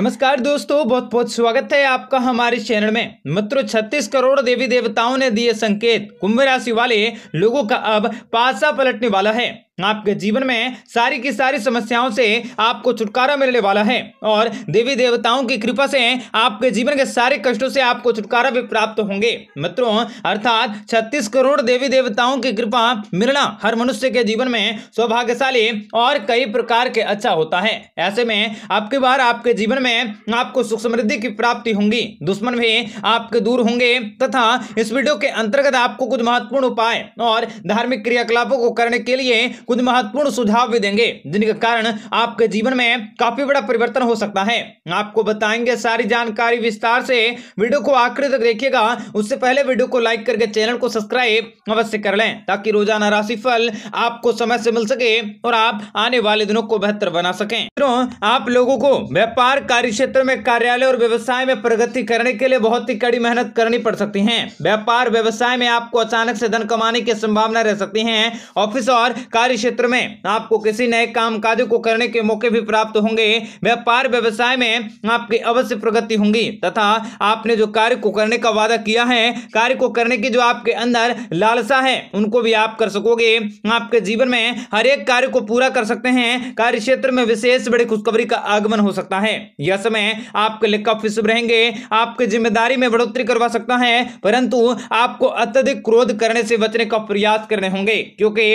नमस्कार दोस्तों बहुत बहुत स्वागत है आपका हमारे चैनल में मित्र 36 करोड़ देवी देवताओं ने दिए संकेत कुंभ राशि वाले लोगों का अब पासा पलटने वाला है आपके जीवन में सारी की सारी समस्याओं से आपको छुटकारा मिलने वाला है और देवी देवताओं की कृपा से आपके जीवन के सारे कष्टों से आपको छुटकारा भी प्राप्त होंगे मित्रों अर्थात 36 करोड़ देवी देवताओं की कृपा मिलना हर मनुष्य के जीवन में सौभाग्यशाली और कई प्रकार के अच्छा होता है ऐसे में आपकी बार आपके जीवन में आपको सुख समृद्धि की प्राप्ति होंगी दुश्मन भी आपके दूर होंगे तथा इस वीडियो के अंतर्गत आपको कुछ महत्वपूर्ण उपाय और धार्मिक क्रियाकलापों को करने के लिए कुछ महत्वपूर्ण सुझाव भी देंगे जिनके कारण आपके जीवन में काफी बड़ा परिवर्तन हो सकता है आपको बताएंगे सारी जानकारी विस्तार से वीडियो को आखिर तक देखिएगा उससे पहले वीडियो को लाइक करके चैनल को सब्सक्राइब अवश्य कर लें ताकि रोजाना राशिफल आपको समय से मिल सके और आप आने वाले दिनों को बेहतर बना सके तो आप लोगों को व्यापार कार्य क्षेत्र में कार्यालय और व्यवसाय में प्रगति करने के लिए बहुत ही कड़ी मेहनत करनी पड़ सकती है व्यापार व्यवसाय में आपको अचानक से धन कमाने की संभावना रह सकती है ऑफिस और कार्य क्षेत्र में आपको किसी नए काम कार्य को करने के मौके भी प्राप्त होंगे व्यापार व्यवसाय में आपकी अवश्य प्रगति होंगी तथा आपने जो कार्य को करने का वादा किया है कार्य को करने की जो आपके अंदर लालसा है उनको भी आप कर सकोगे आपके जीवन में हर एक कार्य को पूरा कर सकते हैं कार्य क्षेत्र में विशेष बड़ी खुशखबरी का आगमन हो सकता है यह समय आपके लिए काफी शुभ रहेंगे आपके जिम्मेदारी में बढ़ोतरी करवा सकता है परंतु आपको अत्यधिक क्रोध करने से बचने का प्रयास करने होंगे क्योंकि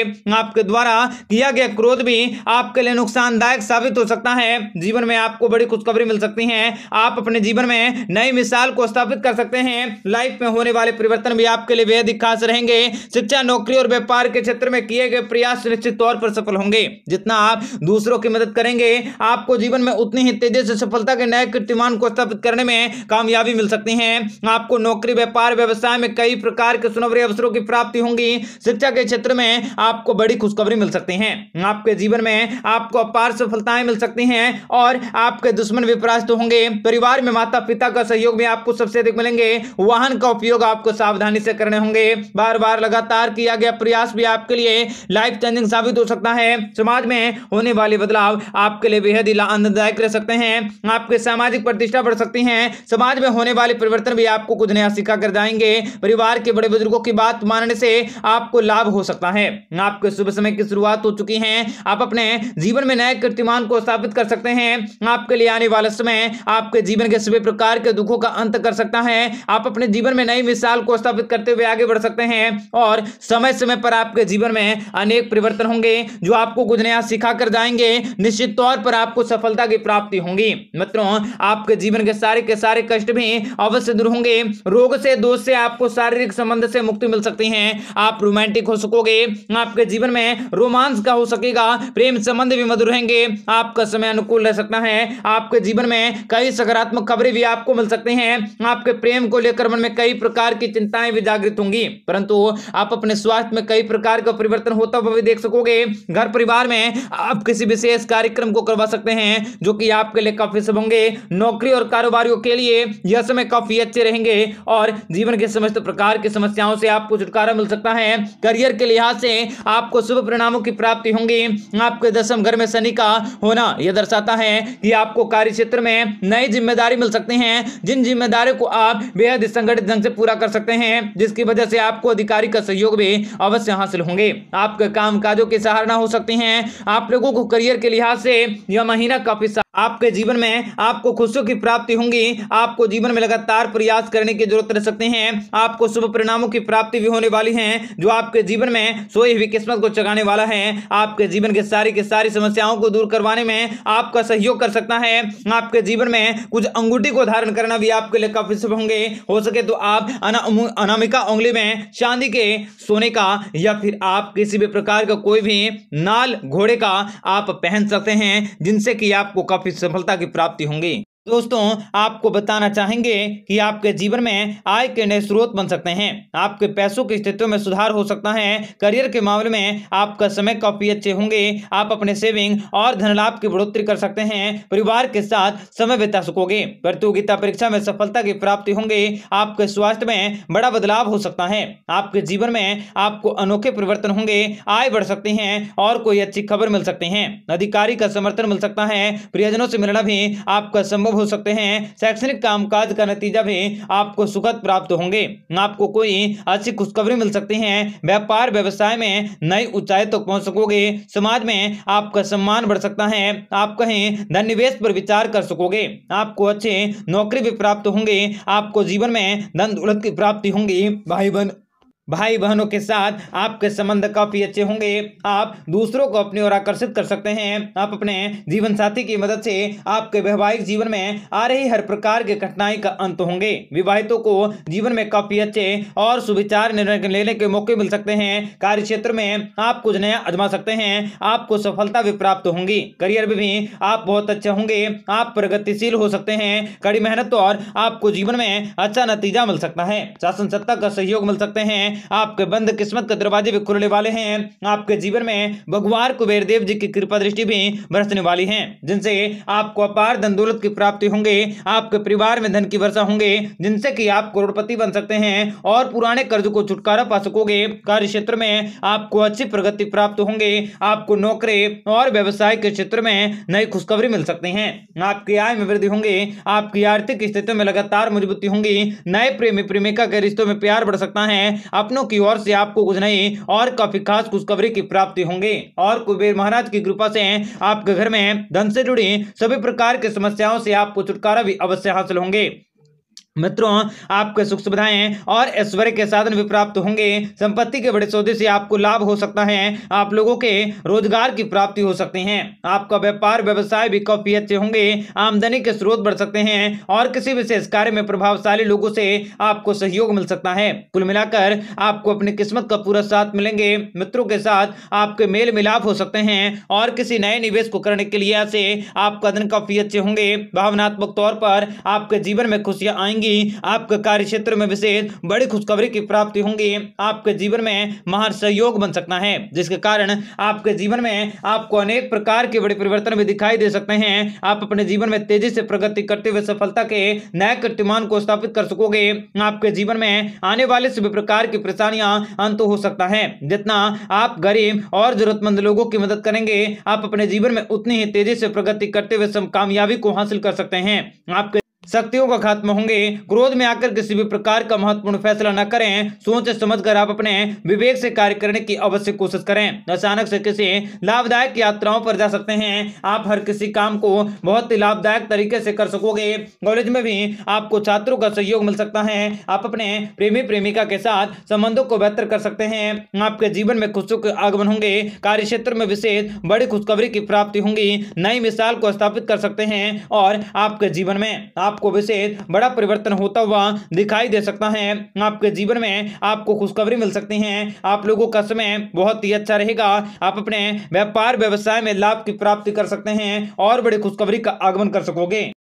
आपके द्वारा द्वारा किया गया क्रोध भी आपके लिए नुकसानदायक साबित हो सकता है जीवन में आपको बड़ी खुशखबरी मिल सकती है आप अपने जीवन में नई मिसाल को स्थापित कर सकते हैं लाइफ में होने वाले परिवर्तन भी आपके लिए बेहद खास रहेंगे शिक्षा नौकरी और व्यापार के क्षेत्र में किए गए प्रयास निश्चित तौर पर सफल होंगे जितना आप दूसरों की मदद करेंगे आपको जीवन में उतनी ही तेजी से सफलता के नए कीर्तिमान को स्थापित करने में कामयाबी मिल सकती है आपको नौकरी व्यापार व्यवसाय में कई प्रकार के सुनवरे अवसरों की प्राप्ति होंगी शिक्षा के क्षेत्र में आपको बड़ी खुशखबरी मिल सकते हैं आपके जीवन में आपको अपार सफलताएं मिल सकती हैं और आपके दुश्मन भी परास्त होंगे परिवार में माता पिता का सहयोग भी आपको सबसे अधिक मिलेंगे वाहन का उपयोग आपको सावधानी से करने होंगे बार बार लगातार किया गया प्रयास भी आपके लिए लाइफ चेंजिंग साबित हो सकता है समाज में होने वाले बदलाव आपके लिए बेहद ही आनंददायक रह सकते हैं आपके सामाजिक प्रतिष्ठा बढ़ सकती है समाज में होने वाले परिवर्तन भी आपको कुछ नया सिखा कर जाएंगे परिवार के बड़े बुजुर्गों की बात मानने से आपको लाभ हो सकता है आपके शुभ समय की शुरुआत हो चुकी है आप अपने जीवन में नए कीर्तिमान को स्थापित कर सकते हैं आपके लिए आने वाला समय आपके जीवन के सभी प्रकार के दुखों का अंत कर सकता है आप अपने जीवन में नई मिसाल को स्थापित करते हुए आगे बढ़ सकते हैं और समय समय पर आपके जीवन में अनेक परिवर्तन होंगे जो आपको कुछ नया सिखा कर जाएंगे निश्चित तौर पर आपको सफलता की प्राप्ति होगी मित्रों आपके जीवन के सारे के सारे कष्ट भी अवश्य दूर होंगे रोग से दोष से आपको शारीरिक संबंध से मुक्ति मिल सकती है आप रोमांटिक हो सकोगे आपके जीवन में रोमांस का हो सकेगा प्रेम संबंध भी मधुर रहेंगे आपका समय अनुकूल रह सकता है आपके जीवन में कई सकारात्मक खबरें भी आपको मिल सकते हैं आपके प्रेम को लेकर मन में कई प्रकार की चिंताएं भी जागृत होंगी परंतु आप अपने स्वास्थ्य में कई प्रकार का परिवर्तन होता हुआ भी देख सकोगे घर परिवार में आप किसी विशेष कार्यक्रम को करवा सकते हैं जो कि आपके लिए काफी सब होंगे नौकरी और कारोबारियों के लिए यह समय काफी अच्छे रहेंगे और जीवन के समस्त प्रकार की समस्याओं से आपको छुटकारा मिल सकता है करियर के लिहाज से आपको शुभ परिणाम परिणामों की प्राप्ति होंगी आपके दसम घर में शनि का होना यह दर्शाता है कि आपको कार्य क्षेत्र में नई जिम्मेदारी मिल सकती है जिन जिम्मेदारियों को आप बेहद संगठित ढंग से पूरा कर सकते हैं जिसकी वजह से आपको अधिकारी का सहयोग भी अवश्य हासिल होंगे आपके काम काजों की सहारना हो सकती है आप लोगों को करियर के लिहाज से यह महीना काफी आपके जीवन में आपको खुशियों की प्राप्ति होंगी आपको जीवन में लगातार प्रयास करने की जरूरत रह सकते हैं आपको शुभ परिणामों की प्राप्ति भी होने वाली है जो आपके जीवन में सोई हुई किस्मत को चगाने वाला है आपके जीवन के सारी के सारी समस्याओं को दूर करवाने में आपका सहयोग कर सकता है आपके जीवन में कुछ अंगूठी को धारण करना भी आपके लिए काफी शुभ होंगे हो सके तो आप अनामिका उंगली में चांदी के सोने का या फिर आप किसी भी प्रकार का कोई भी नाल घोड़े का आप पहन सकते हैं जिनसे कि आपको काफी सफलता की प्राप्ति होंगी दोस्तों आपको बताना चाहेंगे कि आपके जीवन में आय के नए स्रोत बन सकते हैं आपके पैसों की स्थितियों में सुधार हो सकता है करियर के मामले में आपका समय काफी अच्छे होंगे आप अपने सेविंग और धन लाभ की बढ़ोतरी कर सकते हैं परिवार के साथ समय बिता सकोगे प्रतियोगिता परीक्षा में सफलता की प्राप्ति होंगे आपके स्वास्थ्य में बड़ा बदलाव हो सकता है आपके जीवन में आपको अनोखे परिवर्तन होंगे आय बढ़ सकते हैं और कोई अच्छी खबर मिल सकती है अधिकारी का समर्थन मिल सकता है प्रियजनों से मिलना भी आपका संभव अनुभव हो सकते हैं शैक्षणिक कामकाज का नतीजा भी आपको सुखद प्राप्त होंगे आपको कोई अच्छी खुशखबरी मिल सकती है व्यापार व्यवसाय में नई ऊंचाई तक तो पहुंच सकोगे समाज में आपका सम्मान बढ़ सकता है आप कहीं धन निवेश पर विचार कर सकोगे आपको अच्छे नौकरी भी प्राप्त होंगे आपको जीवन में धन दौलत की प्राप्ति होंगी भाई बहन भाई बहनों के साथ आपके संबंध काफी अच्छे होंगे आप दूसरों को अपनी ओर आकर्षित कर सकते हैं आप अपने जीवन साथी की मदद से आपके वैवाहिक जीवन में आ रही हर प्रकार के कठिनाई का अंत होंगे विवाहितों को जीवन में काफी अच्छे और सुविचार निर्णय लेने के मौके मिल सकते हैं कार्य क्षेत्र में आप कुछ नया अजमा सकते हैं आपको सफलता भी प्राप्त होंगी करियर में भी आप बहुत अच्छे होंगे आप प्रगतिशील हो सकते हैं कड़ी मेहनत और आपको जीवन में अच्छा नतीजा मिल सकता है शासन सत्ता का सहयोग मिल सकते हैं आपके बंद किस्मत के दरवाजे भी खुलने वाले हैं आपके जीवन में भगवान कुबेर देव जी की कृपा दृष्टि भी बरसने वाली है जिनसे आपको अपार धन दौलत की प्राप्ति होंगे आपके परिवार में धन की वर्षा होंगे जिनसे कि आप करोड़पति बन सकते हैं और पुराने कर्ज को छुटकारा पा सकोगे कार्य क्षेत्र में आपको अच्छी प्रगति प्राप्त होंगे आपको नौकरी और व्यवसाय के क्षेत्र में नई खुशखबरी मिल सकती है आपकी आय में वृद्धि होंगे आपकी आर्थिक स्थितियों में लगातार मजबूती होंगी नए प्रेमी प्रेमिका के रिश्तों में प्यार बढ़ सकता है अपनों की ओर से आपको कुछ नहीं और काफी खास खुशखबरी की प्राप्ति होंगे और कुबेर महाराज की कृपा से आपके घर में धन से जुड़ी सभी प्रकार की समस्याओं से आपको छुटकारा भी अवश्य हासिल होंगे मित्रों आपके सुख सुविधाएं और ऐश्वर्य के साधन भी प्राप्त होंगे संपत्ति के बड़े सौदे से आपको लाभ हो सकता है आप लोगों के रोजगार की प्राप्ति हो सकती है आपका व्यापार व्यवसाय भी काफी अच्छे होंगे आमदनी के स्रोत बढ़ सकते हैं और किसी विशेष कार्य में प्रभावशाली लोगों से आपको सहयोग मिल सकता है कुल मिलाकर आपको अपनी किस्मत का पूरा साथ मिलेंगे मित्रों के साथ आपके मेल मिलाप हो सकते हैं और किसी नए निवेश को करने के लिए आपका दिन काफी अच्छे होंगे भावनात्मक तौर पर आपके जीवन में खुशियां आएंगी होंगी आपके कार्य क्षेत्र में विशेष बड़ी खुशखबरी की प्राप्ति होंगी आपके जीवन में महान सहयोग बन सकता है जिसके कारण आपके जीवन में आपको अनेक प्रकार के बड़े परिवर्तन भी दिखाई दे सकते हैं आप अपने जीवन में तेजी से प्रगति करते हुए सफलता के नए कीर्तिमान को स्थापित कर सकोगे आपके जीवन में आने वाले सभी प्रकार की परेशानियां अंत हो सकता है जितना आप गरीब और जरूरतमंद लोगों की मदद करेंगे आप अपने जीवन में उतनी ही तेजी से प्रगति करते हुए कामयाबी को हासिल कर सकते हैं आपके शक्तियों का खत्म होंगे क्रोध में आकर किसी भी प्रकार का महत्वपूर्ण फैसला न करें सोच समझकर आप अपने विवेक से कार्य करने की अवश्य कोशिश करें अचानक से किसी लाभदायक यात्राओं पर जा सकते हैं आप हर किसी काम को बहुत ही लाभदायक तरीके से कर सकोगे कॉलेज में भी आपको छात्रों का सहयोग मिल सकता है आप अपने प्रेमी प्रेमिका के साथ संबंधों को बेहतर कर सकते हैं आपके जीवन में खुशियों के आगमन होंगे कार्य क्षेत्र में विशेष बड़ी खुशखबरी की प्राप्ति होंगी नई मिसाल को स्थापित कर सकते हैं और आपके जीवन में आप आपको विशेष बड़ा परिवर्तन होता हुआ दिखाई दे सकता है आपके जीवन में आपको खुशखबरी मिल सकती है आप लोगों का समय बहुत ही अच्छा रहेगा आप अपने व्यापार व्यवसाय में लाभ की प्राप्ति कर सकते हैं और बड़ी खुशखबरी का आगमन कर सकोगे